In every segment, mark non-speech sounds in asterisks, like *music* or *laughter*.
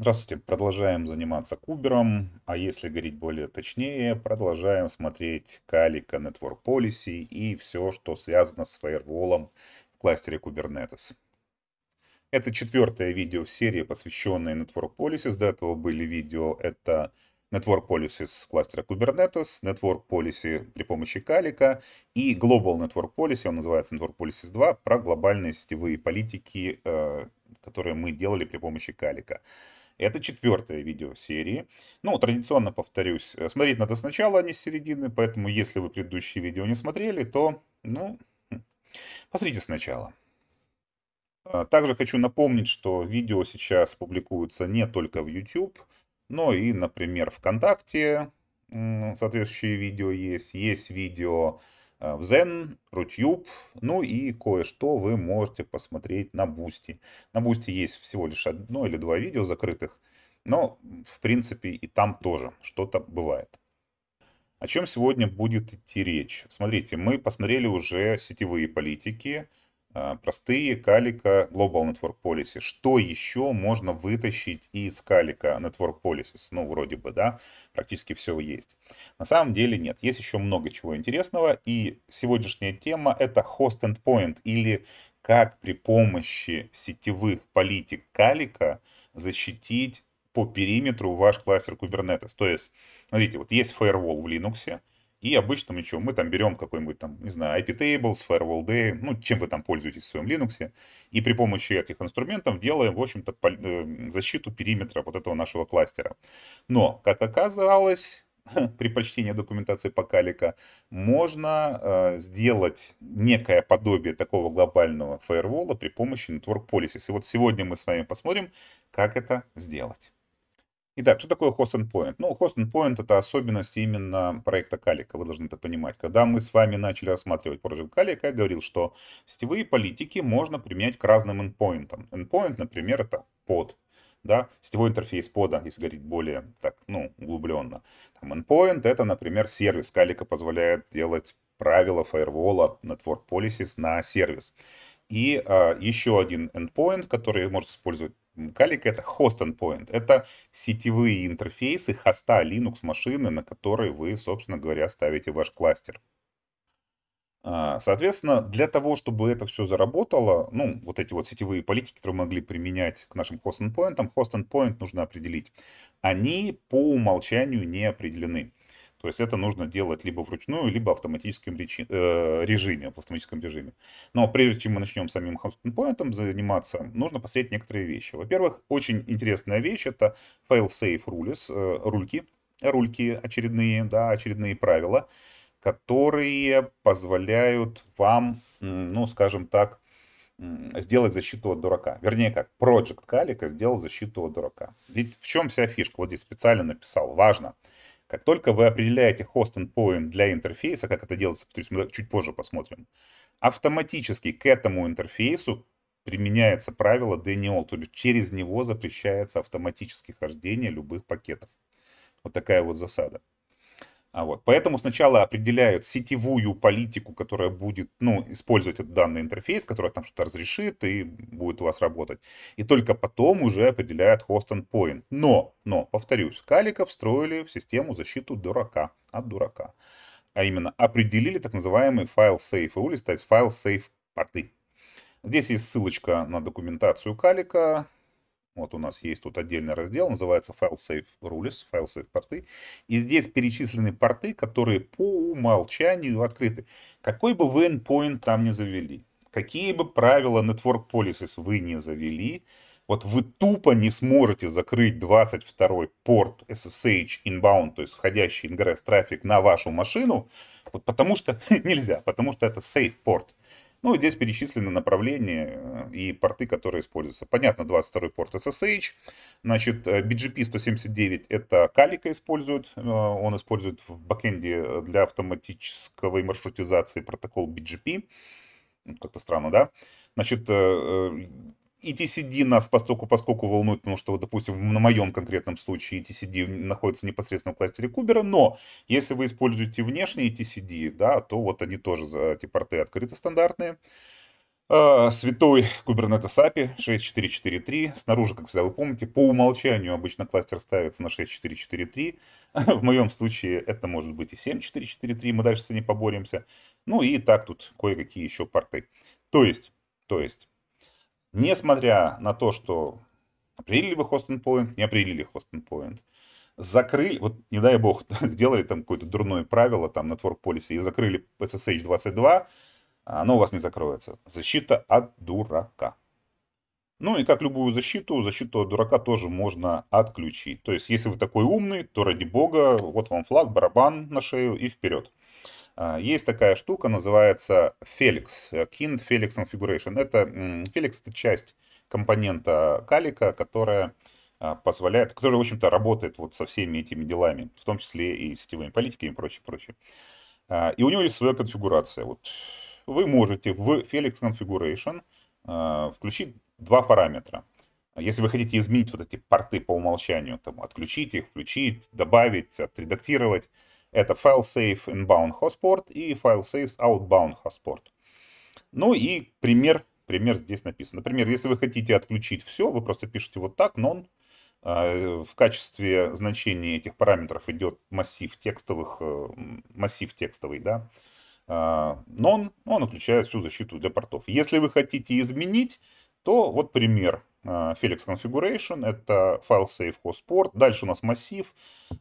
Здравствуйте, продолжаем заниматься кубером, а если говорить более точнее, продолжаем смотреть Калика, Network Policy и все, что связано с фаерволом в кластере Kubernetes. Это четвертое видео в серии, посвященное Network Policies. До этого были видео, это Network Policies кластера Kubernetes, Network Policy при помощи Калика и Global Network Policy, он называется Network Policies 2, про глобальные сетевые политики, э, которые мы делали при помощи Калика. Это четвертое видео серии. Ну, традиционно повторюсь, э, смотреть надо сначала, а не с середины, поэтому если вы предыдущие видео не смотрели, то, ну, хм, посмотрите сначала. А, также хочу напомнить, что видео сейчас публикуются не только в YouTube, но и, например, ВКонтакте соответствующие видео есть. Есть видео Э, в Zen, Rutube, ну и кое-что вы можете посмотреть на Бусти. На Бусти есть всего лишь одно или два видео закрытых, но в принципе и там тоже что-то бывает. О чем сегодня будет идти речь? Смотрите, мы посмотрели уже сетевые политики, а, простые Калика Global Network Policy. Что еще можно вытащить из Калика Network Policies? Ну, вроде бы, да, практически все есть. На самом деле нет, есть еще много чего интересного, и сегодняшняя тема это Host Endpoint или как при помощи сетевых политик Калика защитить по периметру ваш кластер Kubernetes. То есть, смотрите, вот есть firewall в Linux, и обычно обычным ничего. Мы там берем какой-нибудь там, не знаю, IP tables, firewall day, ну, чем вы там пользуетесь в своем Linux, и при помощи этих инструментов делаем, в общем-то, э, защиту периметра вот этого нашего кластера. Но, как оказалось, *laughs* при прочтении документации по Калика можно э, сделать некое подобие такого глобального фаервола при помощи Network Policies. И вот сегодня мы с вами посмотрим, как это сделать. Итак, что такое host endpoint? Ну, host endpoint это особенность именно проекта Калика, вы должны это понимать. Когда мы с вами начали рассматривать Project Calico, я говорил, что сетевые политики можно применять к разным endpoint. Endpoint, например, это под, да, сетевой интерфейс пода, если говорить более так, ну, углубленно. Там endpoint это, например, сервис. Калика позволяет делать правила фаервола Network Policies на сервис. И а, еще один endpoint, который может использовать Калик — это host endpoint, это сетевые интерфейсы хоста Linux машины, на которые вы, собственно говоря, ставите ваш кластер. А, соответственно, для того, чтобы это все заработало, ну, вот эти вот сетевые политики, которые мы могли применять к нашим хост-эндпоинтам, хост-эндпоинт нужно определить. Они по умолчанию не определены. То есть это нужно делать либо вручную, либо в автоматическом э, режиме, в автоматическом режиме. Но прежде чем мы начнем самим хостенпоинтом заниматься, нужно посмотреть некоторые вещи. Во-первых, очень интересная вещь это fail-safe rules, э, рульки, рульки очередные, да, очередные правила, которые позволяют вам, ну, скажем так, сделать защиту от дурака. Вернее как, Project Calico сделал защиту от дурака. Ведь в чем вся фишка? Вот здесь специально написал. Важно. Как только вы определяете host endpoint для интерфейса, как это делается, то есть мы чуть позже посмотрим, автоматически к этому интерфейсу применяется правило DNL, то есть через него запрещается автоматически хождение любых пакетов. Вот такая вот засада. А вот, поэтому сначала определяют сетевую политику, которая будет ну, использовать этот данный интерфейс, которая там что-то разрешит и будет у вас работать. И только потом уже определяют хост endpoint. Но, но, повторюсь, Калика встроили в систему защиту дурака от дурака. А именно определили так называемый файл сейф rule, то есть файл сейф порты. Здесь есть ссылочка на документацию Калика, вот у нас есть тут отдельный раздел, называется File FileSafe Rules, File FileSafe порты. И здесь перечислены порты, которые по умолчанию открыты. Какой бы вы endpoint там не завели, какие бы правила Network Policies вы не завели, вот вы тупо не сможете закрыть 22 порт SSH inbound, то есть входящий ingress трафик на вашу машину, вот потому что *laughs* нельзя, потому что это safe порт. Ну, здесь перечислены направления э, и порты, которые используются. Понятно, 22 порт SSH. Значит, э, BGP-179 это Калика использует. Э, он использует в бэкэнде для автоматической маршрутизации протокол BGP. Как-то странно, да? Значит, и TCD нас постоку, поскольку волнует, потому что, вот, допустим, на моем конкретном случае TCD находится непосредственно в кластере Кубера, но если вы используете внешние TCD, да, то вот они тоже, эти порты открыты стандартные. А, святой Kubernetes API 6443. Снаружи, как всегда, вы помните, по умолчанию обычно кластер ставится на 6443. *laughs* В моем случае это может быть и 7443, мы дальше с ней поборемся. Ну и так тут кое-какие еще порты. То есть, то есть, несмотря на то, что определили вы Хостон Point, не определили Хостон Point, закрыли, вот не дай бог, *laughs* сделали там какое-то дурное правило там на Network полисе и закрыли SSH 22, оно у вас не закроется. Защита от дурака. Ну и как любую защиту, защиту от дурака тоже можно отключить. То есть, если вы такой умный, то ради бога, вот вам флаг, барабан на шею и вперед. А, есть такая штука, называется Felix, э, Kind Felix Configuration. Это Felix это часть компонента Калика, которая а, позволяет, которая в общем-то, работает вот со всеми этими делами, в том числе и сетевыми политиками и прочее, прочее. А, и у него есть своя конфигурация. Вот вы можете в Felix Configuration включить два параметра. Если вы хотите изменить вот эти порты по умолчанию, там, отключить их, включить, добавить, отредактировать, это файл save inbound hotspot и файл save outbound hotspot. Ну и пример, пример здесь написан. Например, если вы хотите отключить все, вы просто пишете вот так, non. Э, в качестве значения этих параметров идет массив текстовых, э, массив текстовый, да. Non, э, он отключает всю защиту для портов. Если вы хотите изменить, то вот пример. А, Felix Configuration, это файл save host port. Дальше у нас массив,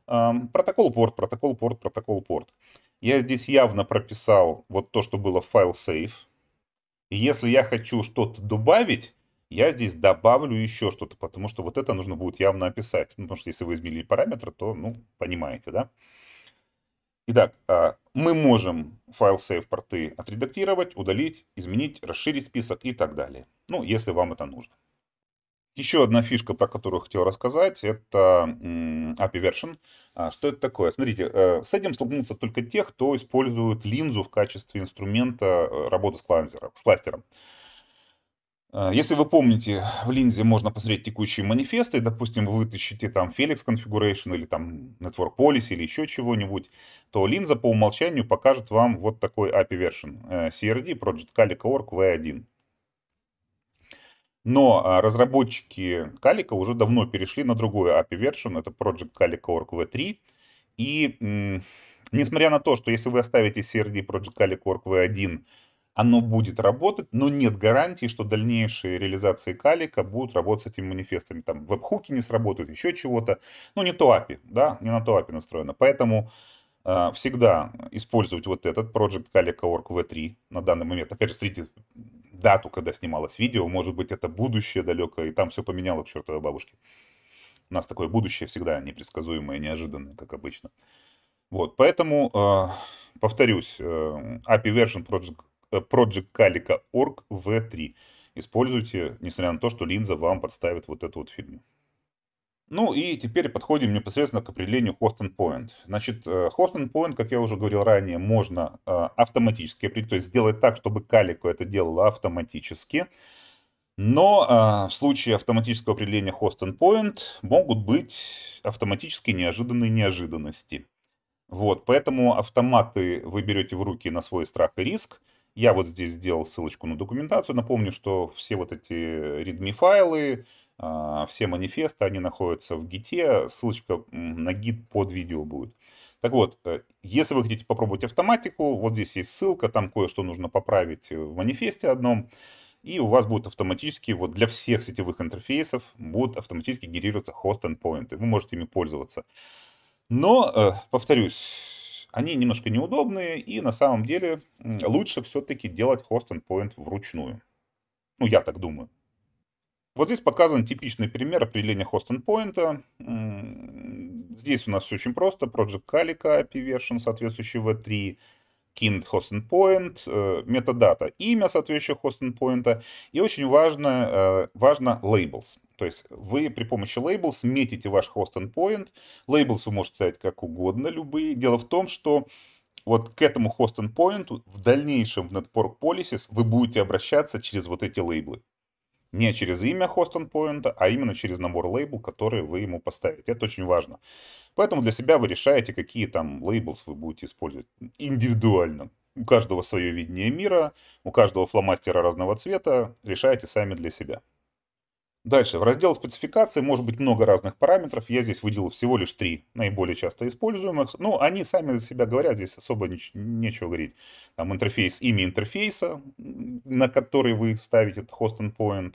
протокол порт, протокол порт, протокол порт. Я здесь явно прописал вот то, что было в файл save. И если я хочу что-то добавить, я здесь добавлю еще что-то, потому что вот это нужно будет явно описать. Ну, потому что если вы изменили параметр, то, ну, понимаете, да? Итак, а, мы можем файл сейв порты отредактировать, удалить, изменить, расширить список и так далее. Ну, если вам это нужно. Еще одна фишка, про которую хотел рассказать, это API Version. А, что это такое? Смотрите, э, с этим столкнутся только те, кто использует линзу в качестве инструмента э, работы с, кластера, с кластером. Э, если вы помните, в линзе можно посмотреть текущие манифесты, допустим, вы вытащите там Felix Configuration или там Network Policy или еще чего-нибудь, то линза по умолчанию покажет вам вот такой API version CRD Project Calico.org V1. Но а, разработчики Calico уже давно перешли на другой API version, это Project Calico.org v3. И несмотря на то, что если вы оставите CRD Project Calico.org v1, оно будет работать, но нет гарантии, что дальнейшие реализации Калика будут работать с этими манифестами. Там веб-хуки не сработают, еще чего-то. Ну, не то API, да, не на то API настроено. Поэтому э, всегда использовать вот этот Project Calico.org v3 на данный момент. Опять же, смотрите, дату, когда снималось видео, может быть, это будущее далекое, и там все поменяло к чертовой бабушке. У нас такое будущее всегда непредсказуемое, неожиданное, как обычно. Вот, поэтому, э, повторюсь, э, API version project, э, project Calico.org v3. Используйте, несмотря на то, что линза вам подставит вот эту вот фигню. Ну и теперь подходим непосредственно к определению host endpoint. Значит, э, host endpoint, как я уже говорил ранее, можно э, автоматически определить, то есть сделать так, чтобы Calico это делало автоматически. Но э, в случае автоматического определения host endpoint могут быть автоматически неожиданные неожиданности. Вот, поэтому автоматы вы берете в руки на свой страх и риск. Я вот здесь сделал ссылочку на документацию. Напомню, что все вот эти readme файлы, а, все манифесты, они находятся в гите. Ссылочка на гид под видео будет. Так вот, э, если вы хотите попробовать автоматику, вот здесь есть ссылка, там кое-что нужно поправить э, в манифесте одном. И у вас будет автоматически, вот для всех сетевых интерфейсов, будут автоматически генерироваться хост endpoint. Вы можете ими пользоваться. Но, э, повторюсь, они немножко неудобные, и на самом деле лучше все-таки делать хост endpoint вручную. Ну, я так думаю. Вот здесь показан типичный пример определения хостенпоинта. Здесь у нас все очень просто. Project Calico API version, соответствующий V3, kind hostendpoint, метадата, э, имя соответствующего хостендпоинта. И очень важно, э, важно labels. То есть вы при помощи labels метите ваш хостендпоинт. Labels вы можете ставить как угодно, любые. Дело в том, что вот к этому хостендпоинту в дальнейшем в Network Policies вы будете обращаться через вот эти лейблы. Не через имя Хостон Point, а именно через набор лейбл, который вы ему поставите. Это очень важно. Поэтому для себя вы решаете, какие там лейблс вы будете использовать индивидуально. У каждого свое видение мира, у каждого фломастера разного цвета. Решаете сами для себя. Дальше, в раздел спецификации может быть много разных параметров, я здесь выделил всего лишь три наиболее часто используемых, но ну, они сами за себя говорят, здесь особо не, нечего говорить. Там интерфейс, имя интерфейса, на который вы ставите этот host endpoint,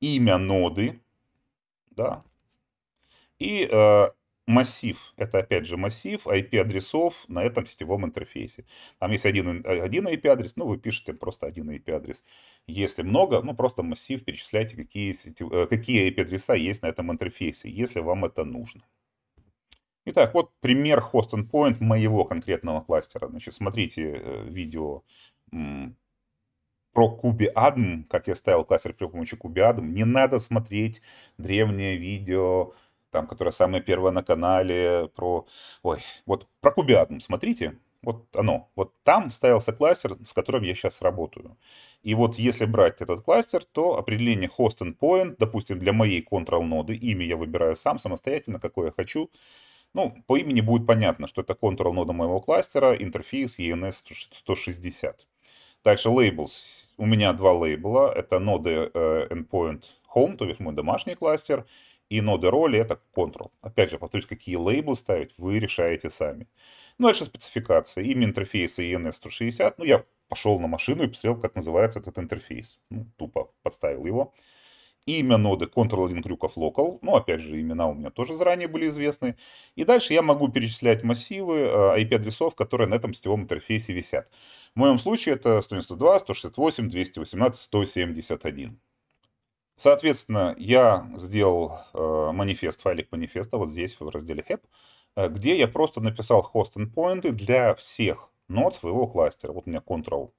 имя ноды, да, и э, массив, это опять же массив IP-адресов на этом сетевом интерфейсе. Там есть один, э, один IP-адрес, ну вы пишете просто один IP-адрес. Если много, ну просто массив перечисляйте, какие, сетев... Э, какие IP-адреса есть на этом интерфейсе, если вам это нужно. Итак, вот пример host point моего конкретного кластера. Значит, смотрите э, видео про KubeAdm, как я ставил кластер при помощи KubeAdm. Не надо смотреть древнее видео там, которая самая первая на канале, про, ой, вот про Кубиатум, смотрите, вот оно, вот там ставился кластер, с которым я сейчас работаю. И вот если брать этот кластер, то определение host endpoint, допустим, для моей control ноды, имя я выбираю сам самостоятельно, какое я хочу. Ну, по имени будет понятно, что это control нода моего кластера, интерфейс ENS 160. Дальше labels. У меня два лейбла. Это ноды endpoint э, home, то есть мой домашний кластер, и ноды роли это control. Опять же, повторюсь, какие лейблы ставить, вы решаете сами. Ну, дальше спецификация. Имя интерфейса ENS160. Ну, я пошел на машину и посмотрел, как называется этот интерфейс. Ну, тупо подставил его. Имя ноды control 1 крюков local. Ну, опять же, имена у меня тоже заранее были известны. И дальше я могу перечислять массивы IP-адресов, э, которые на этом сетевом интерфейсе висят. В моем случае это 192, 168, 218, 171. Соответственно, я сделал э, манифест, файлик манифеста вот здесь в разделе HEP, э, где я просто написал хост endpoint для всех нод своего кластера. Вот у меня Ctrl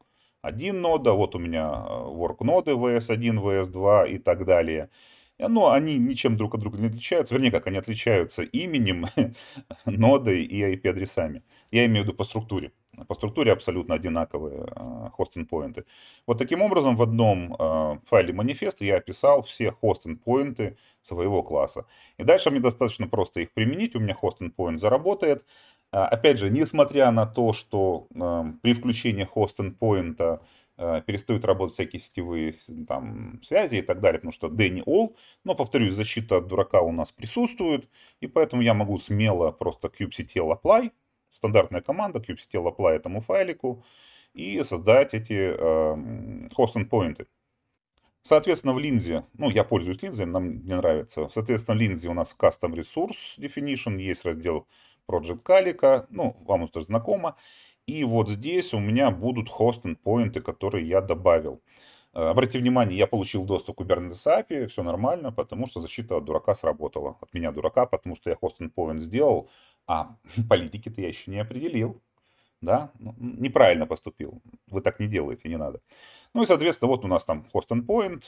1 нода, вот у меня work э, ноды VS1, VS2 и так далее. Но ну, они ничем друг от друга не отличаются. Вернее, как они отличаются именем, *laughs* нодой и IP-адресами. Я имею в виду по структуре по структуре абсолютно одинаковые э, хостинг-поинты. Вот таким образом в одном э, файле манифеста я описал все хостинг-поинты своего класса. И дальше мне достаточно просто их применить, у меня хостинг-поинт заработает. А, опять же, несмотря на то, что э, при включении хостинг-поинта перестают работать всякие сетевые там, связи и так далее, потому что Дэнни All, но, повторюсь, защита от дурака у нас присутствует, и поэтому я могу смело просто kubectl apply, стандартная команда kubectl apply этому файлику и создать эти э, эм, hosting поинты. Соответственно, в линзе, ну, я пользуюсь линзой, нам не нравится. Соответственно, в линзе у нас Custom Resource Definition, есть раздел Project Calico, ну, вам уже знакомо. И вот здесь у меня будут хостинг поинты, которые я добавил. Э, обратите внимание, я получил доступ к Kubernetes API, все нормально, потому что защита от дурака сработала. От меня дурака, потому что я хост endpoint сделал, а *laughs* политики-то я еще не определил. Да? Ну, неправильно поступил. Вы так не делаете, не надо. Ну и, соответственно, вот у нас там хост endpoint.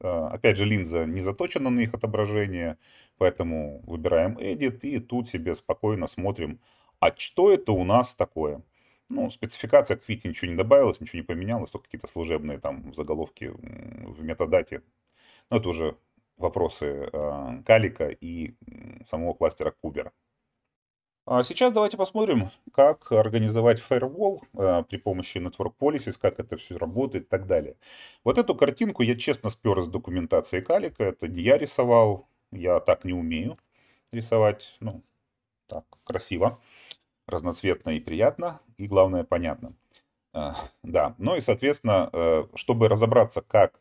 Э, опять же, линза не заточена на их отображение, поэтому выбираем edit и тут себе спокойно смотрим, а что это у нас такое. Ну, спецификация к Вите ничего не добавилась, ничего не поменялось, только какие-то служебные там заголовки в метадате. Но ну, это уже вопросы э, Калика и самого кластера Кубер. А сейчас давайте посмотрим, как организовать firewall э, при помощи Network Policies, как это все работает и так далее. Вот эту картинку я честно спер из документации Калика. Это не я рисовал, я так не умею рисовать. Ну, так, красиво, разноцветно и приятно и, главное, понятно. А, да, ну и, соответственно, э, чтобы разобраться, как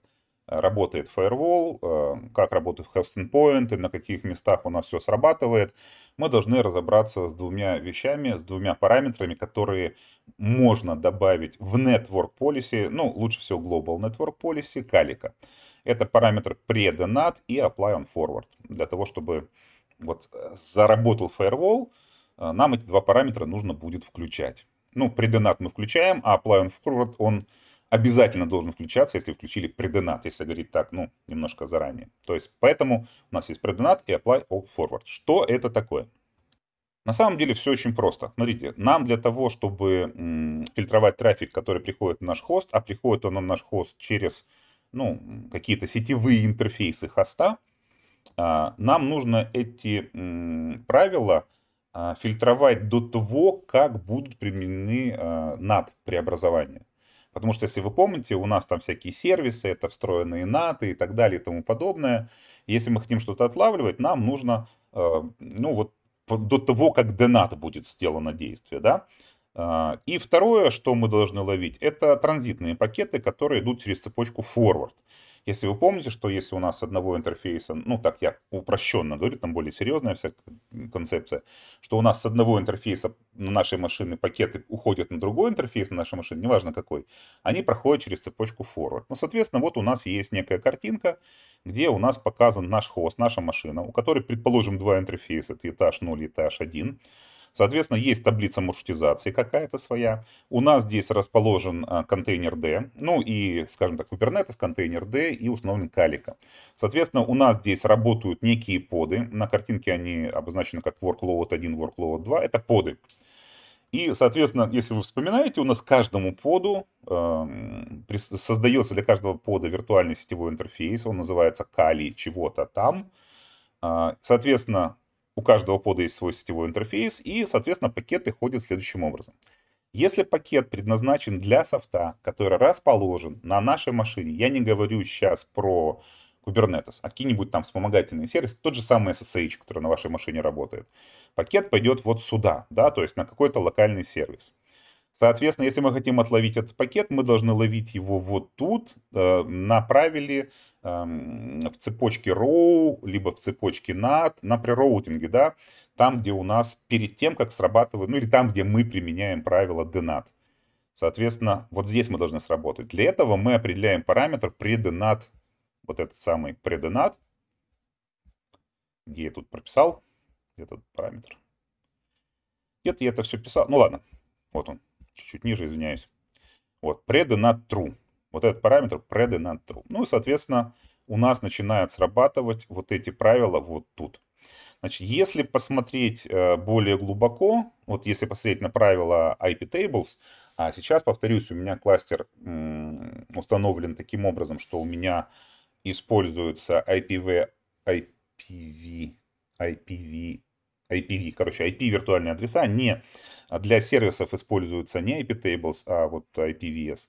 э, работает firewall, э, как работают hosting point, на каких местах у нас все срабатывает, мы должны разобраться с двумя вещами, с двумя параметрами, которые можно добавить в Network Policy, ну, лучше всего Global Network Policy, калика. Это параметр pre-donat и apply on forward. Для того, чтобы вот заработал firewall, нам эти два параметра нужно будет включать ну, преденат мы включаем, а apply on forward, он обязательно должен включаться, если включили преденат, если говорить так, ну, немножко заранее. То есть, поэтому у нас есть преденат и apply on forward. Что это такое? На самом деле все очень просто. Смотрите, нам для того, чтобы фильтровать трафик, который приходит на наш хост, а приходит он на наш хост через ну, какие-то сетевые интерфейсы хоста, а, нам нужно эти правила а, фильтровать до того, как будут применены а, над преобразования. Потому что, если вы помните, у нас там всякие сервисы, это встроенные НАТО и так далее и тому подобное. Если мы хотим что-то отлавливать, нам нужно, а, ну вот, до того, как донат будет сделано действие, да. И второе, что мы должны ловить, это транзитные пакеты, которые идут через цепочку forward. Если вы помните, что если у нас одного интерфейса, ну так я упрощенно говорю, там более серьезная вся концепция, что у нас с одного интерфейса на нашей машине пакеты уходят на другой интерфейс на нашей машине, неважно какой, они проходят через цепочку forward. Ну, соответственно, вот у нас есть некая картинка, где у нас показан наш хост, наша машина, у которой, предположим, два интерфейса, это этаж 0 и этаж 1. Соответственно, есть таблица маршрутизации какая-то своя. У нас здесь расположен а, контейнер D, ну и, скажем так, Kubernetes контейнер D и установлен калика. Соответственно, у нас здесь работают некие поды. На картинке они обозначены как workload 1, workload 2. Это поды. И, соответственно, если вы вспоминаете, у нас каждому поду э, создается для каждого пода виртуальный сетевой интерфейс. Он называется кали чего-то там. А, соответственно, у каждого пода есть свой сетевой интерфейс, и, соответственно, пакеты ходят следующим образом. Если пакет предназначен для софта, который расположен на нашей машине, я не говорю сейчас про Kubernetes, а какие-нибудь там вспомогательные сервисы, тот же самый SSH, который на вашей машине работает. Пакет пойдет вот сюда, да, то есть на какой-то локальный сервис. Соответственно, если мы хотим отловить этот пакет, мы должны ловить его вот тут, э, на правиле, эм, в цепочке row, либо в цепочке NAT, на прероутинге, да, там, где у нас перед тем, как срабатывает, ну или там, где мы применяем правило DNAT. Соответственно, вот здесь мы должны сработать. Для этого мы определяем параметр предNAT, вот этот самый предNAT, где я тут прописал этот параметр. Где-то я это все писал. Ну ладно, вот он чуть-чуть ниже, извиняюсь. Вот, преды над true. Вот этот параметр преды над true. Ну и, соответственно, у нас начинают срабатывать вот эти правила вот тут. Значит, если посмотреть э, более глубоко, вот если посмотреть на правила IP Tables, а сейчас, повторюсь, у меня кластер установлен таким образом, что у меня используется IPv, IPv, IPv IPv, короче, IP виртуальные адреса не для сервисов используются не IP tables, а вот IPVS.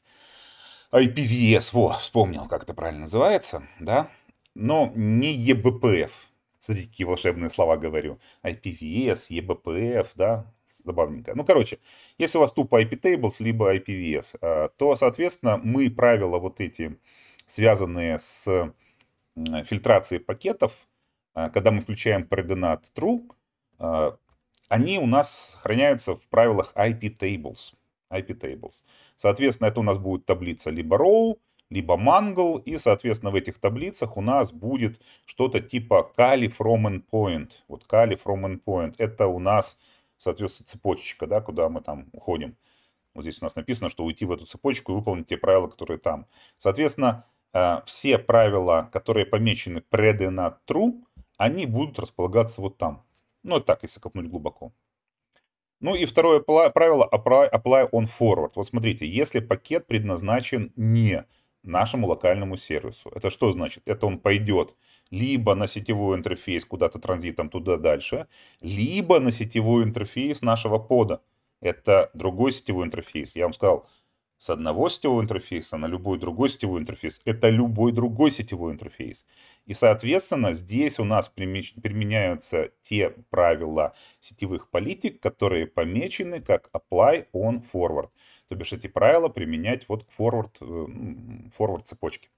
IPVS, во, вспомнил, как это правильно называется, да, но не eBPF. Смотрите, какие волшебные слова говорю. IPVS, eBPF, да, забавненько. Ну, короче, если у вас тупо IP tables, либо IPVS, а, то, соответственно, мы правила вот эти, связанные с фильтрацией пакетов, а, когда мы включаем координат true, а, они у нас храняются в правилах IP tables. IP tables. Соответственно, это у нас будет таблица либо row, либо mangle, и, соответственно, в этих таблицах у нас будет что-то типа kali from endpoint. Вот kali from endpoint — это у нас, соответственно, цепочечка, да, куда мы там уходим. Вот здесь у нас написано, что уйти в эту цепочку и выполнить те правила, которые там. Соответственно, э, все правила, которые помечены predenat true, они будут располагаться вот там. Ну, вот так, если копнуть глубоко. Ну и второе правило apply, apply on forward. Вот смотрите, если пакет предназначен не нашему локальному сервису. Это что значит? Это он пойдет либо на сетевой интерфейс куда-то транзитом туда дальше, либо на сетевой интерфейс нашего пода. Это другой сетевой интерфейс. Я вам сказал, с одного сетевого интерфейса на любой другой сетевой интерфейс. Это любой другой сетевой интерфейс. И, соответственно, здесь у нас применяются те правила сетевых политик, которые помечены как apply on forward. То бишь эти правила применять вот к forward, э, forward цепочке.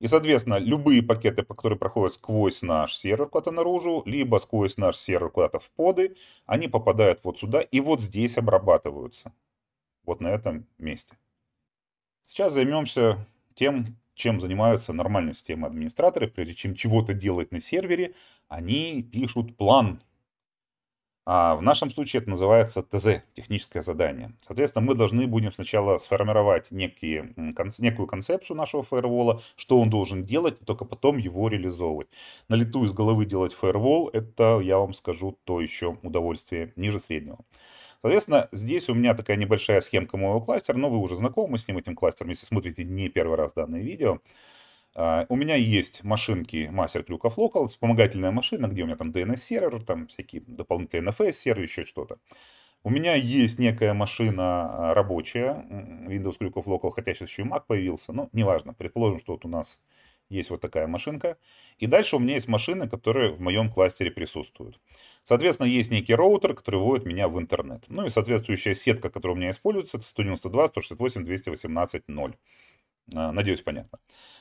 И, соответственно, любые пакеты, которые проходят сквозь наш сервер куда-то наружу, либо сквозь наш сервер куда-то в поды, они попадают вот сюда и вот здесь обрабатываются вот на этом месте. Сейчас займемся тем, чем занимаются нормальные системы администраторы. Прежде чем чего-то делать на сервере, они пишут план. А в нашем случае это называется ТЗ, техническое задание. Соответственно, мы должны будем сначала сформировать некие, некую концепцию нашего фаервола, что он должен делать, и только потом его реализовывать. На лету из головы делать фаервол, это, я вам скажу, то еще удовольствие ниже среднего. Соответственно, здесь у меня такая небольшая схемка моего кластера, но вы уже знакомы с ним, этим кластером, если смотрите не первый раз данное видео. А, у меня есть машинки мастер крюков локал, вспомогательная машина, где у меня там DNS-сервер, там всякие дополнительные NFS-сервер, еще что-то. У меня есть некая машина а, рабочая, Windows Крюков Local, хотя сейчас еще и Mac появился, но неважно. Предположим, что вот у нас есть вот такая машинка. И дальше у меня есть машины, которые в моем кластере присутствуют. Соответственно, есть некий роутер, который вводит меня в интернет. Ну и соответствующая сетка, которая у меня используется, это 192, 168, 218, 0. Надеюсь, понятно.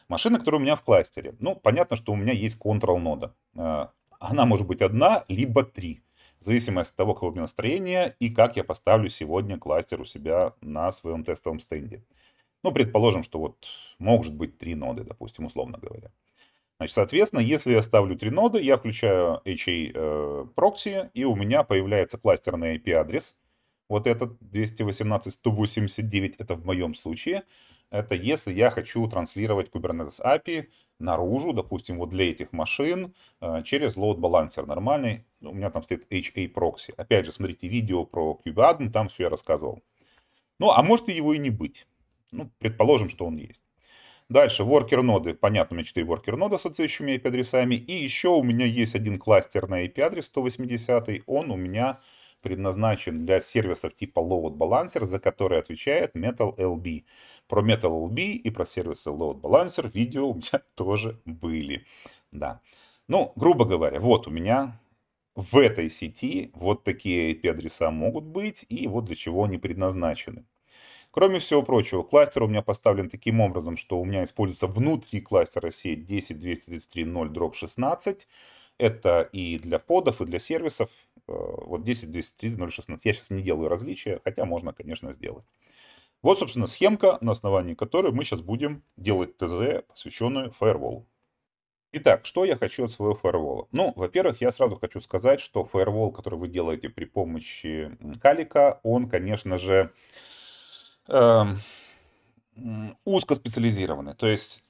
Машина, которая у меня в кластере. Ну, понятно, что у меня есть control-нода. А, она может быть одна, либо три. В зависимости от того, какое у меня настроение и как я поставлю сегодня кластер у себя на своем тестовом стенде. Ну, предположим, что вот может быть три ноды, допустим, условно говоря. Значит, соответственно, если я ставлю три ноды, я включаю HA э, прокси, и у меня появляется кластерный IP-адрес. Вот этот 218.189, это в моем случае. Это если я хочу транслировать Kubernetes API наружу, допустим, вот для этих машин, э, через load balancer нормальный. У меня там стоит HA прокси. Опять же, смотрите видео про kubeadm, там все я рассказывал. Ну, а может и его и не быть. Ну, предположим, что он есть. Дальше, воркер ноды. Понятно, у меня 4 воркер нода с отвечающими IP-адресами. И еще у меня есть один кластер на IP-адрес 180. Он у меня предназначен для сервисов типа Load Balancer, за которые отвечает Metal LB. Про Metal LB и про сервисы Load Balancer видео у меня *laughs* тоже были. Да. Ну, грубо говоря, вот у меня в этой сети вот такие IP-адреса могут быть и вот для чего они предназначены. Кроме всего прочего, кластер у меня поставлен таким образом, что у меня используется внутри кластера сеть 10.233.0.16. Это и для подов, и для сервисов. Э, вот 10.233.0.16. Я сейчас не делаю различия, хотя можно, конечно, сделать. Вот, собственно, схемка, на основании которой мы сейчас будем делать ТЗ, посвященную фаерволу. Итак, что я хочу от своего фаервола? Ну, во-первых, я сразу хочу сказать, что фаервол, который вы делаете при помощи калика, он, конечно же, э, эм, узкоспециализированы. То есть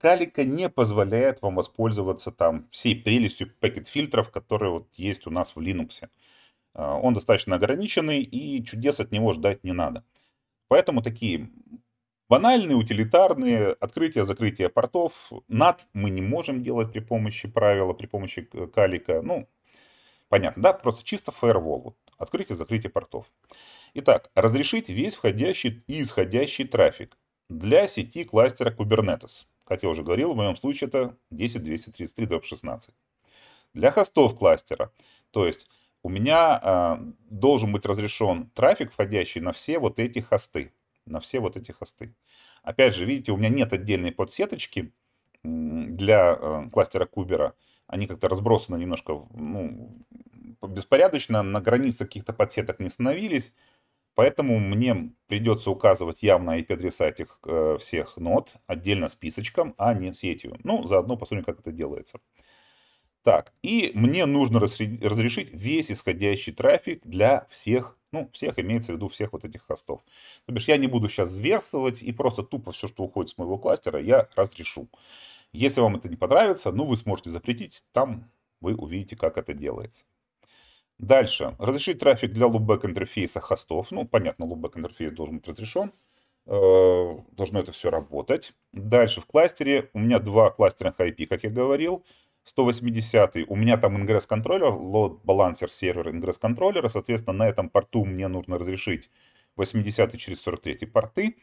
Калика не позволяет вам воспользоваться там всей прелестью пакет-фильтров, которые вот есть у нас в Linux. Э, он достаточно ограниченный, и чудес от него ждать не надо. Поэтому такие банальные, утилитарные открытия, закрытия портов. NAT мы не можем делать при помощи правила, при помощи э, калика. Ну, понятно, да? Просто чисто firewall. Вот Открытие, закрытие портов. Итак, разрешить весь входящий и исходящий трафик для сети кластера Kubernetes. Как я уже говорил, в моем случае это 10.233.16. Для хостов кластера, то есть у меня э, должен быть разрешен трафик, входящий на все вот эти хосты. На все вот эти хосты. Опять же, видите, у меня нет отдельной подсеточки для э, кластера Кубера. Они как-то разбросаны немножко ну, беспорядочно, на границе каких-то подсеток не становились. Поэтому мне придется указывать явно IP-адреса этих э, всех нод отдельно списочком, а не сетью. Ну, заодно посмотрим, как это делается. Так, и мне нужно разрешить весь исходящий трафик для всех, ну, всех имеется в виду всех вот этих хостов. То бишь я не буду сейчас зверствовать и просто тупо все, что уходит с моего кластера, я разрешу. Если вам это не понравится, ну, вы сможете запретить, там вы увидите, как это делается. Дальше. Разрешить трафик для лупбэк интерфейса хостов. Ну, понятно, лупбэк интерфейс должен быть разрешен. Э, должно это все работать. Дальше в кластере у меня два кластерных IP, как я говорил. 180 у меня там ингресс контроллер, load balancer сервер ингресс контроллера, соответственно, на этом порту мне нужно разрешить 80 через 43 порты,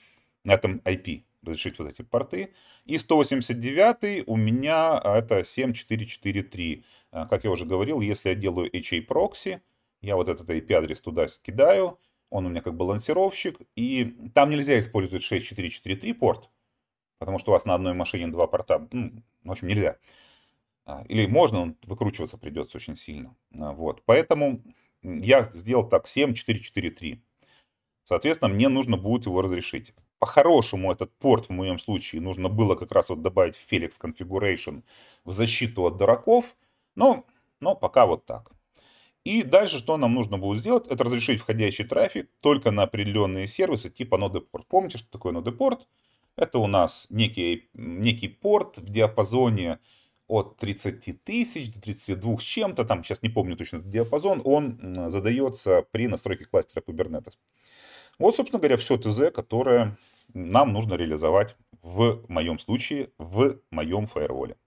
на этом IP, разрешить вот эти порты. И 189 у меня а, это 7443. А, как я уже говорил, если я делаю HA прокси, я вот этот IP-адрес туда кидаю, он у меня как балансировщик, и там нельзя использовать 6443 порт, потому что у вас на одной машине два порта, ну, в общем, нельзя. А, или можно, но выкручиваться придется очень сильно. Вот, поэтому я сделал так 7443. Соответственно, мне нужно будет его разрешить по-хорошему этот порт в моем случае нужно было как раз вот добавить в Felix Configuration в защиту от дураков, но, но пока вот так. И дальше что нам нужно будет сделать, это разрешить входящий трафик только на определенные сервисы типа NodePort. Помните, что такое NodePort? Это у нас некий, некий порт в диапазоне от 30 тысяч до 32 с чем-то, там сейчас не помню точно диапазон, он задается при настройке кластера Kubernetes. Вот, собственно говоря, все ТЗ, которое нам нужно реализовать в моем случае, в моем фаерволе.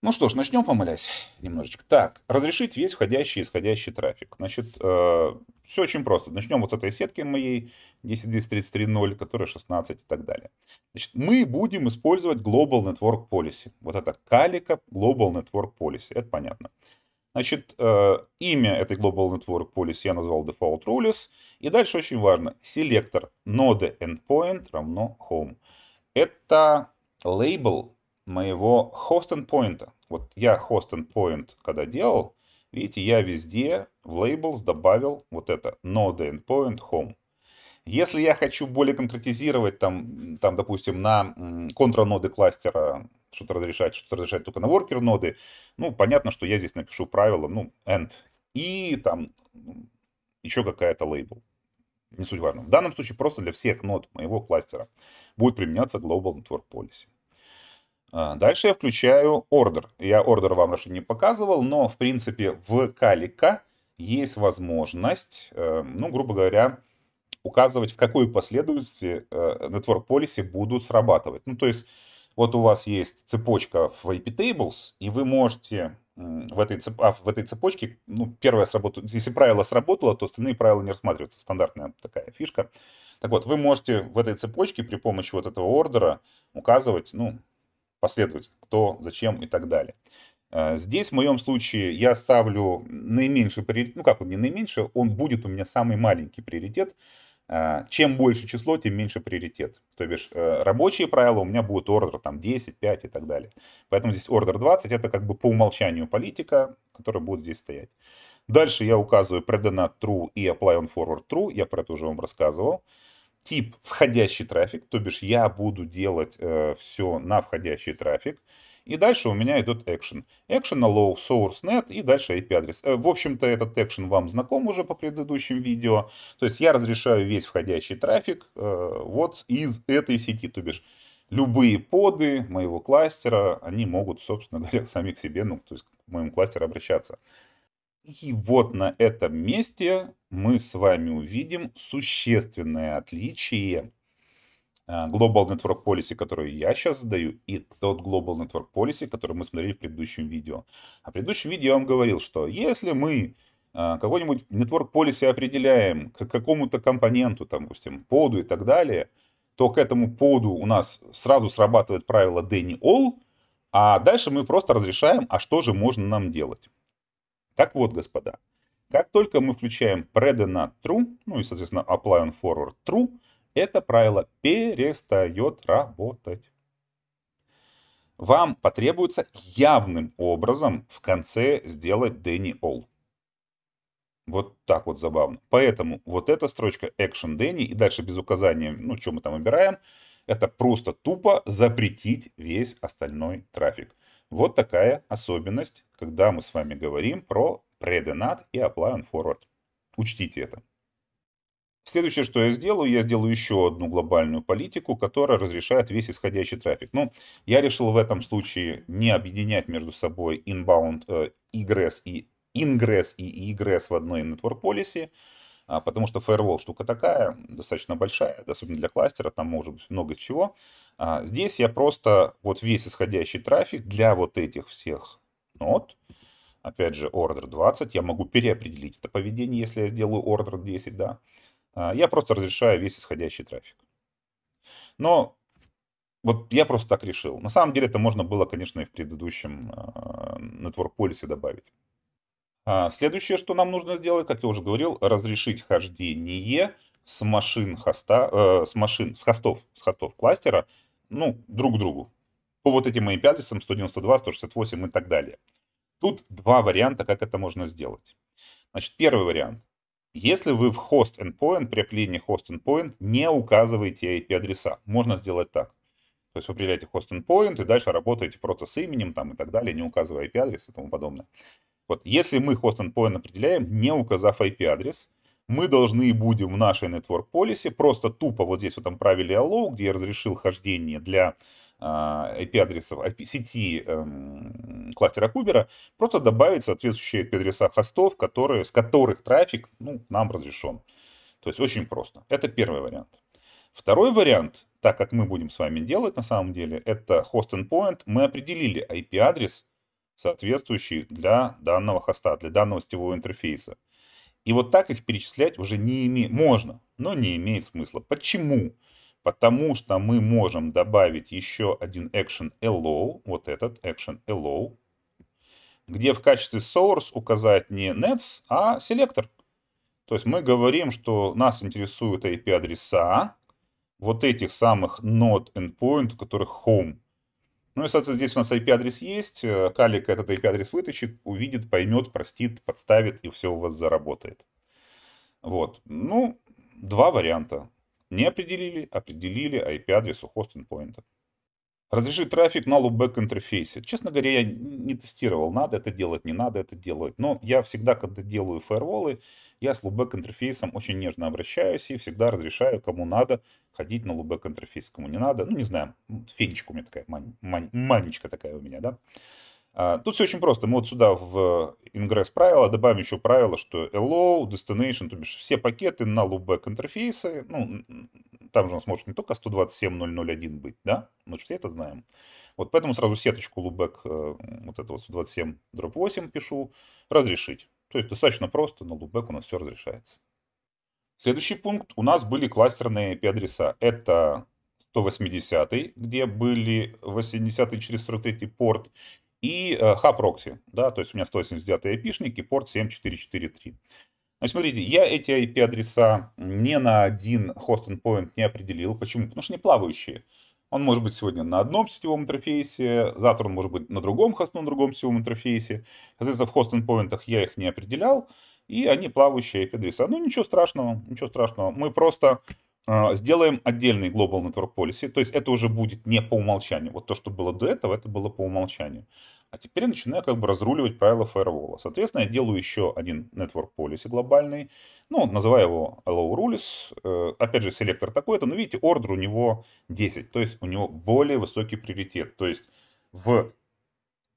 Ну что ж, начнем, помолясь, немножечко. Так, разрешить весь входящий и исходящий трафик. Значит, э, все очень просто. Начнем вот с этой сетки моей 10.10.33.0, которая 16 и так далее. Значит, мы будем использовать Global Network Policy. Вот это калика Global Network Policy, это понятно. Значит, э, имя этой Global Network Policy я назвал Default Rules. И дальше очень важно. Селектор ноды endpoint равно home. Это лейбл моего host endpoint. Вот я host endpoint, когда делал, видите, я везде в labels добавил вот это ноды endpoint home. Если я хочу более конкретизировать, там, там допустим, на контраноды кластера что-то разрешать, что-то разрешать только на воркер ноды, ну, понятно, что я здесь напишу правило, ну, end, и там еще какая-то лейбл. Не суть важно. В данном случае просто для всех нод моего кластера будет применяться Global Network Policy. А, дальше я включаю order. Я order вам раньше не показывал, но в принципе в Калика есть возможность, э, ну, грубо говоря, указывать, в какой последовательности э, network policy будут срабатывать. Ну, то есть, вот у вас есть цепочка в IP tables, и вы можете в этой, цеп... а, в этой цепочке, ну, первое сработало, если правило сработало, то остальные правила не рассматриваются, стандартная такая фишка. Так вот, вы можете в этой цепочке при помощи вот этого ордера указывать, ну, последовательно, кто, зачем и так далее. Э, здесь в моем случае я ставлю наименьший приоритет, ну как он не наименьший, он будет у меня самый маленький приоритет, а, чем больше число, тем меньше приоритет. То бишь э, рабочие правила у меня будут ордер там 10, 5 и так далее. Поэтому здесь ордер 20 это как бы по умолчанию политика, которая будет здесь стоять. Дальше я указываю предонат true и apply on forward true, я про это уже вам рассказывал. Тип входящий трафик, то бишь я буду делать э, все на входящий трафик. И дальше у меня идет экшен. Экшен на low source net и дальше IP-адрес. Э, в общем-то, этот экшен вам знаком уже по предыдущим видео. То есть я разрешаю весь входящий трафик э, вот из этой сети, то бишь любые поды моего кластера, они могут, собственно *laughs* говоря, сами к себе, ну, то есть к моему кластеру обращаться. И вот на этом месте мы с вами увидим существенное отличие Э, Global Network Policy, которую я сейчас задаю, и тот Global Network Policy, который мы смотрели в предыдущем видео. А в предыдущем видео я вам говорил, что если мы э, какой-нибудь Network Policy определяем к какому-то компоненту, там, допустим, поду и так далее, то к этому поду у нас сразу срабатывает правило Danny All, а дальше мы просто разрешаем, а что же можно нам делать. Так вот, господа, как только мы включаем predenat true, ну и, соответственно, apply on forward true, это правило перестает работать. Вам потребуется явным образом в конце сделать Дэнни All. Вот так вот забавно. Поэтому вот эта строчка Action Danny и дальше без указания, ну, что мы там выбираем, это просто тупо запретить весь остальной трафик. Вот такая особенность, когда мы с вами говорим про преденат и apply on forward. Учтите это. Следующее, что я сделаю, я сделаю еще одну глобальную политику, которая разрешает весь исходящий трафик. Ну, я решил в этом случае не объединять между собой inbound, э, egress и ingress и egress в одной network policy, а, потому что firewall штука такая, достаточно большая, особенно для кластера, там может быть много чего. А, здесь я просто вот весь исходящий трафик для вот этих всех нод, опять же, order 20, я могу переопределить это поведение, если я сделаю order 10, да, а, я просто разрешаю весь исходящий трафик. Но вот я просто так решил. На самом деле это можно было, конечно, и в предыдущем Network а, Policy добавить. А, следующее, что нам нужно сделать, как я уже говорил, разрешить хождение с машин хоста, э, с машин, с хостов, с хостов кластера, ну, друг к другу. По вот этим IP адресам 192, 168 и так далее. Тут два варианта, как это можно сделать. Значит, первый вариант. Если вы в host endpoint, при определении host endpoint не указываете IP-адреса, можно сделать так. То есть вы определяете host endpoint и дальше работаете просто с именем там и так далее, не указывая IP-адрес и тому подобное. Вот если мы host endpoint определяем, не указав IP-адрес, мы должны будем в нашей network policy просто тупо вот здесь вот там правили allow, где я разрешил хождение для IP-адресов а, IP, сети эм, кластера кубера, просто добавить соответствующие адреса хостов, которые, с которых трафик ну, нам разрешен. То есть очень просто. Это первый вариант. Второй вариант, так как мы будем с вами делать на самом деле, это host endpoint. Мы определили IP-адрес, соответствующий для данного хоста, для данного сетевого интерфейса. И вот так их перечислять уже не име... можно, но не имеет смысла. Почему? Потому что мы можем добавить еще один action allow, вот этот action allow, где в качестве source указать не nets, а селектор. То есть мы говорим, что нас интересуют IP-адреса вот этих самых node endpoint, у которых home. Ну и, соответственно, здесь у нас IP-адрес есть, э, калик этот IP-адрес вытащит, увидит, поймет, простит, подставит, и все у вас заработает. Вот. Ну, два варианта. Не определили, определили IP-адрес у хост-эндпоинта. Разрешить трафик на loopback интерфейсе. Честно говоря, я не тестировал, надо это делать, не надо это делать. Но я всегда, когда делаю фаерволы, я с loopback интерфейсом очень нежно обращаюсь и всегда разрешаю, кому надо, ходить на loopback интерфейс, кому не надо. Ну, не знаю, фенечка у меня такая, манечка такая у меня, да. А, тут все очень просто. Мы вот сюда в ingress э, правила добавим еще правило, что allow, destination, то бишь все пакеты на loopback интерфейсы, ну, там же у нас может не только 127.001 быть, да? Мы же все это знаем. Вот поэтому сразу сеточку loopback э, вот этого 127 дробь 8 пишу, разрешить. То есть достаточно просто, на loopback у нас все разрешается. Следующий пункт у нас были кластерные IP-адреса. Это 180, где были 80 через 43 порт, и э, хаб прокси, да, то есть у меня 189 айпишник и порт 7443. Ну, смотрите, я эти IP-адреса ни на один host endpoint не определил. Почему? Потому что они плавающие. Он может быть сегодня на одном сетевом интерфейсе, завтра он может быть на другом хосту, на другом сетевом интерфейсе. Соответственно, в хост endpointах я их не определял, и они плавающие IP-адреса. Ну, ничего страшного, ничего страшного. Мы просто э, сделаем отдельный Global Network Policy, то есть это уже будет не по умолчанию. Вот то, что было до этого, это было по умолчанию. А теперь я начинаю как бы разруливать правила фаервола. Соответственно, я делаю еще один network policy глобальный. Ну, называю его allow rules. Э, опять же, селектор такой-то, но видите, order у него 10. То есть у него более высокий приоритет. То есть в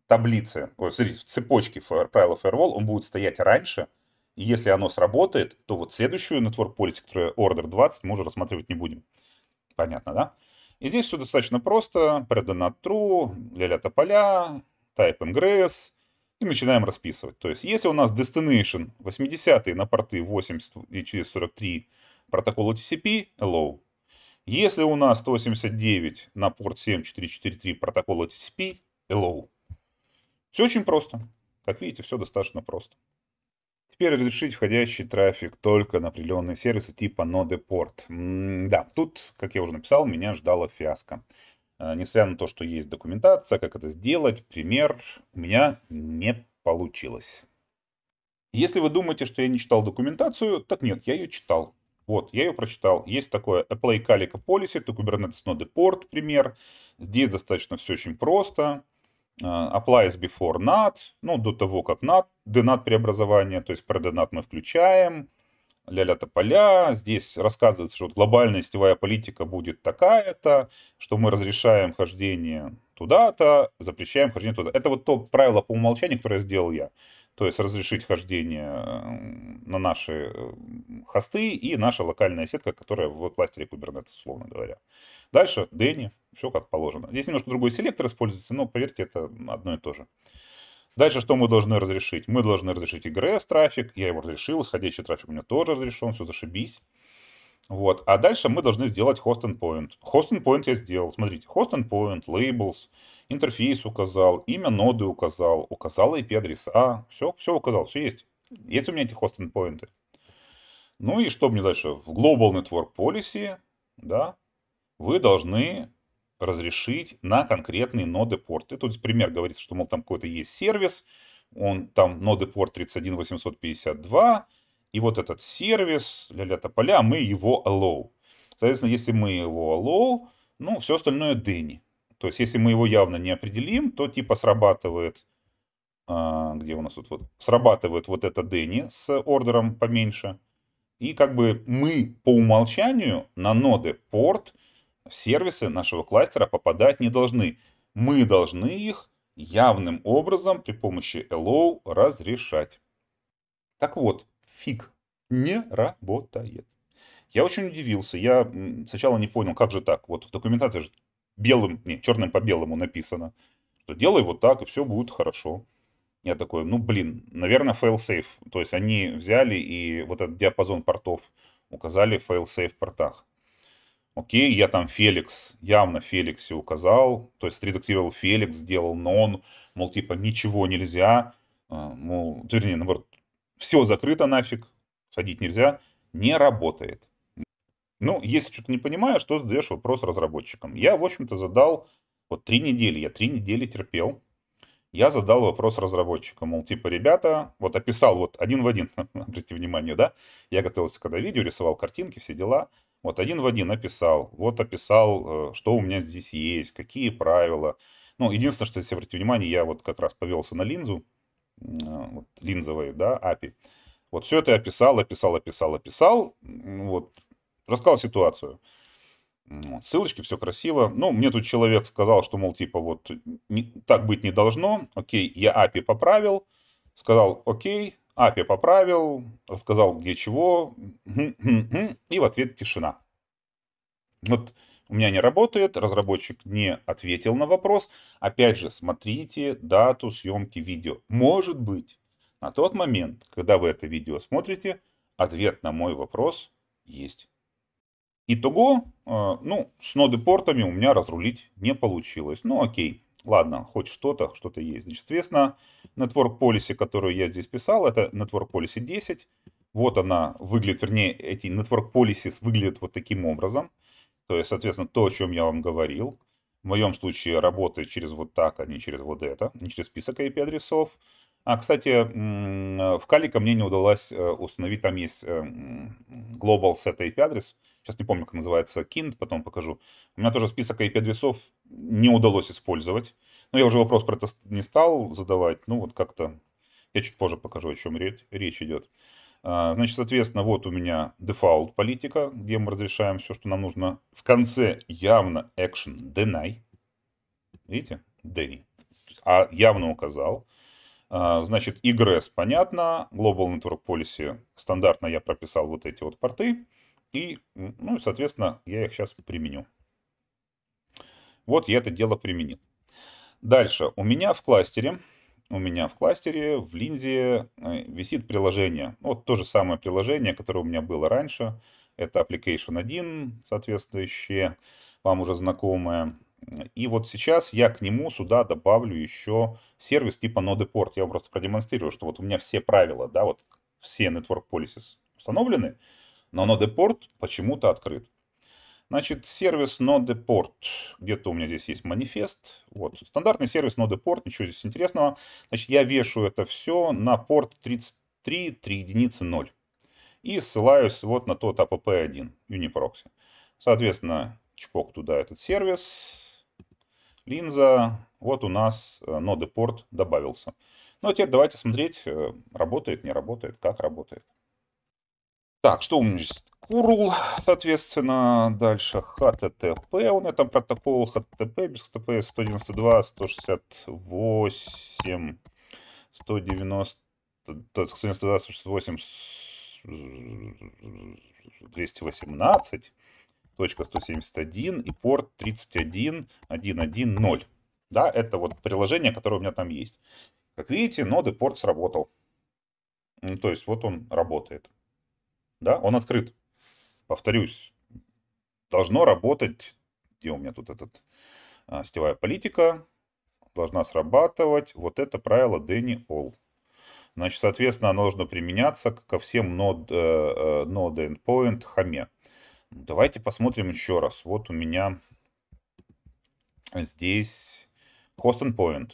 таблице, ой, смотрите, в цепочке правила firewall он будет стоять раньше, и если оно сработает, то вот следующую network policy, которая order 20, мы уже рассматривать не будем. Понятно, да? И здесь все достаточно просто. Predo true, ля-ля тополя, type ingress и начинаем расписывать. То есть если у нас destination 80 на порты 80 и через 43 протокола TCP, allow. Если у нас 189 на порт 7443 протокола TCP, allow. Все очень просто. Как видите, все достаточно просто. Теперь разрешить входящий трафик только на определенные сервисы типа NodePort. Да, тут, как я уже написал, меня ждала фиаско. Э, несмотря на то, что есть документация, как это сделать, пример, у меня не получилось. Если вы думаете, что я не читал документацию, так нет, я ее читал. Вот, я ее прочитал. Есть такое Apply Calico Policy to Kubernetes Node Port пример. Здесь достаточно все очень просто. Э, Applies before NAT, ну, до того, как NAT, DNAT преобразование, то есть про DNAT мы включаем ля-ля тополя, здесь рассказывается, что глобальная сетевая политика будет такая-то, что мы разрешаем хождение туда-то, запрещаем хождение туда. Это вот то правило по умолчанию, которое сделал я. То есть разрешить хождение э, на наши э, хосты и наша локальная сетка, которая в кластере Kubernetes, условно говоря. Дальше Дэнни, все как положено. Здесь немножко другой селектор используется, но поверьте, это одно и то же. Дальше что мы должны разрешить? Мы должны разрешить egress трафик, я его разрешил, исходящий трафик у меня тоже разрешен, все зашибись. Вот. А дальше мы должны сделать host endpoint. Host endpoint я сделал. Смотрите, host endpoint, labels, интерфейс указал, имя ноды указал, а, указал IP-адреса. Все, все указал, все есть. Есть у меня эти host endpoint. Ну и что мне дальше? В Global Network Policy, да, вы должны разрешить на конкретные ноды порты. Тут пример говорится, что, мол, там какой-то есть сервис, он там ноды порт 31852, и вот этот сервис, ля-ля тополя, а мы его allow. Соответственно, если мы его allow, ну, все остальное дыни. То есть, если мы его явно не определим, то типа срабатывает, а, где у нас тут вот, срабатывает вот это дыни с ордером поменьше. И как бы мы по умолчанию на ноды порт в сервисы нашего кластера попадать не должны. Мы должны их явным образом при помощи allow разрешать. Так вот, фиг не работает. Я очень удивился. Я сначала не понял, как же так. Вот в документации же белым, не, черным по белому написано, что делай вот так, и все будет хорошо. Я такой, ну блин, наверное, fail-safe. То есть они взяли и вот этот диапазон портов указали в fail-safe портах. Окей, я там Феликс, явно Феликсе указал, то есть редактировал Феликс, сделал нон, мол, типа, ничего нельзя, а, мол, вернее, наоборот, все закрыто нафиг, ходить нельзя, не работает. Ну, если что-то не понимаешь, то задаешь вопрос разработчикам. Я, в общем-то, задал вот три недели, я три недели терпел. Я задал вопрос разработчикам, мол, типа, ребята, вот описал вот один в один, *laughs* обратите внимание, да, я готовился, когда видео рисовал картинки, все дела – вот один в один описал, вот описал, э, что у меня здесь есть, какие правила. Ну, единственное, что если обратить внимание, я вот как раз повелся на линзу, э, вот, линзовые, да, API. Вот все это я описал, описал, описал, описал, вот, рассказал ситуацию. Ссылочки, все красиво. Ну, мне тут человек сказал, что, мол, типа, вот не, так быть не должно. Окей, я API поправил. Сказал, окей, API поправил, рассказал где чего, хм, хм, хм, и в ответ тишина. Вот у меня не работает, разработчик не ответил на вопрос. Опять же, смотрите дату съемки видео. Может быть, на тот момент, когда вы это видео смотрите, ответ на мой вопрос есть. Итого, э, ну, с ноды портами у меня разрулить не получилось. Ну, окей, ладно, хоть что-то, что-то есть. Значит, соответственно, Network Policy, которую я здесь писал, это Network Policy 10. Вот она выглядит, вернее, эти Network Policies выглядят вот таким образом. То есть, соответственно, то, о чем я вам говорил. В моем случае работает через вот так, а не через вот это, не через список IP-адресов. А, кстати, в Калика мне не удалось э, установить, там есть э, Global Set IP-адрес, сейчас не помню, как называется, Kind, потом покажу. У меня тоже список IP-адресов не удалось использовать. Но я уже вопрос про это не стал задавать, ну вот как-то, я чуть позже покажу, о чем речь идет. А, значит, соответственно, вот у меня default политика, где мы разрешаем все, что нам нужно. В конце явно action deny. Видите? Deny. А явно указал. А, значит, egress понятно, Global Network Policy стандартно я прописал вот эти вот порты. И, ну, соответственно, я их сейчас применю. Вот я это дело применил. Дальше. У меня в кластере, у меня в кластере, в линзе э, висит приложение. Вот то же самое приложение, которое у меня было раньше. Это Application 1, соответствующее, вам уже знакомое. И вот сейчас я к нему сюда добавлю еще сервис типа NodePort. Я просто продемонстрирую, что вот у меня все правила, да, вот все Network Policies установлены, но NodePort почему-то открыт. Значит, сервис NodePort. Где-то у меня здесь есть манифест. Вот, стандартный сервис NodePort, ничего здесь интересного. Значит, я вешу это все на порт 33, 3 единицы 0. И ссылаюсь вот на тот APP1 а Uniproxy. Соответственно, чпок туда этот сервис, линза. Вот у нас э, ноды порт добавился. Ну а теперь давайте смотреть, э, работает, не работает, как работает. Так, что у меня здесь? URL, соответственно, дальше HTTP, у меня там протокол HTTP, без HTTP 192, 168, 190, 192, 168, 218. 171 и порт 31110. Да, это вот приложение, которое у меня там есть. Как видите, ноды порт сработал. Ну, то есть вот он работает. Да, он открыт. Повторюсь, должно работать, где у меня тут этот а, сетевая политика, должна срабатывать вот это правило Danny All. Значит, соответственно, оно должно применяться ко всем нод, э, э нод endpoint хаме. Давайте посмотрим еще раз. Вот у меня здесь cost and point.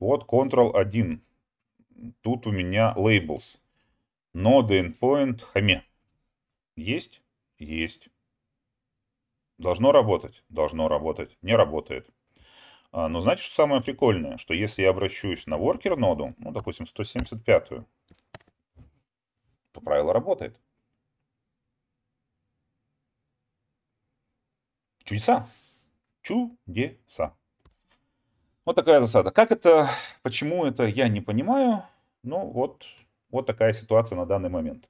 Вот Ctrl 1. Тут у меня labels. Node endpoint хаме. Есть? Есть. Должно работать? Должно работать. Не работает. А, но знаете, что самое прикольное? Что если я обращусь на worker ноду, ну, допустим, 175-ю, то правило работает. Чудеса. Чудеса. Вот такая засада. Как это, почему это, я не понимаю. Ну, вот, вот такая ситуация на данный момент.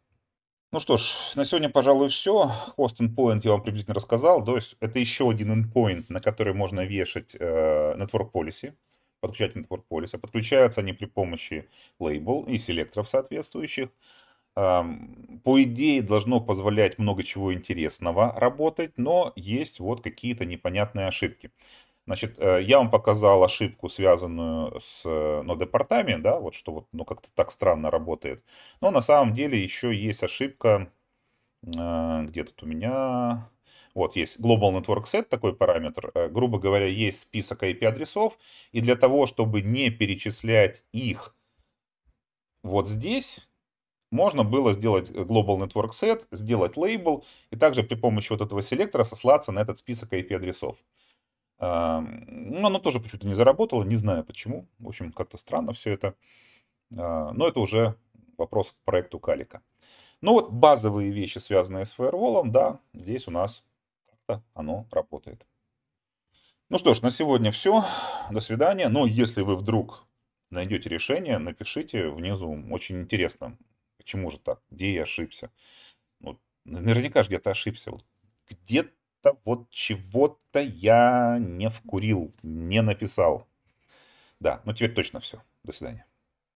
Ну что ж, на сегодня, пожалуй, все. Host endpoint я вам приблизительно рассказал. То есть это еще один endpoint, на который можно вешать э, network policy, подключать network policy. Подключаются они при помощи лейбл и селекторов соответствующих по идее, должно позволять много чего интересного работать, но есть вот какие-то непонятные ошибки. Значит, э, я вам показал ошибку, связанную с э, ну, департами, да, вот что вот, ну, как-то так странно работает. Но на самом деле еще есть ошибка, э, где тут у меня... Вот есть Global Network Set, такой параметр. Грубо говоря, есть список IP-адресов, и для того, чтобы не перечислять их вот здесь, можно было сделать э, Global Network Set, сделать лейбл и также при помощи вот этого селектора сослаться на этот список IP-адресов. Но оно тоже почему-то не заработало, не знаю почему. В общем, как-то странно все это. А, но это уже вопрос к проекту Калика. Ну вот базовые вещи, связанные с фаерволом, да, здесь у нас как-то оно работает. Ну что ж, на сегодня все. До свидания. Но ну, если вы вдруг найдете решение, напишите внизу. Очень интересно Почему же так? Где я ошибся? Вот, наверняка же где-то ошибся. Вот, где-то вот чего-то я не вкурил, не написал. Да, ну теперь точно все. До свидания.